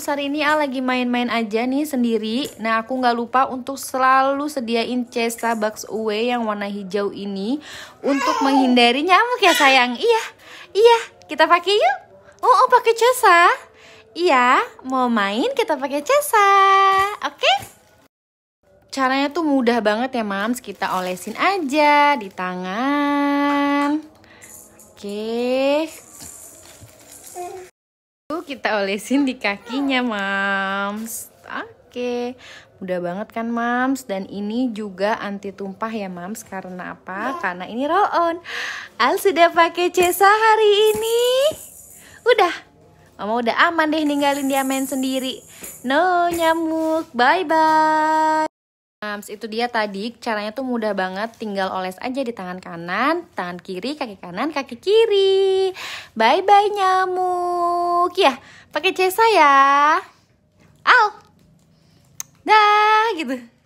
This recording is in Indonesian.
Moms, hari ini A lagi main-main aja nih sendiri. Nah, aku nggak lupa untuk selalu sediain cesa box away yang warna hijau ini untuk menghindari nyamuk ya sayang. Iya, iya, kita pakai yuk. Oh, oh pakai cesa. Iya, mau main kita pakai cesa. Oke? Okay? Caranya tuh mudah banget ya, Mams. Kita olesin aja di tangan. Oke. Okay kita olesin di kakinya mams oke mudah banget kan mams dan ini juga anti tumpah ya mams karena apa iya. karena ini roll on al sudah pakai cesa hari ini udah mama udah aman deh ninggalin dia main sendiri no nyamuk bye bye Mams, itu dia tadi caranya tuh mudah banget tinggal oles aja di tangan kanan, tangan kiri, kaki kanan, kaki kiri. Bye-bye nyamuk. Kia ya. pakai C saya. Al. Dah gitu.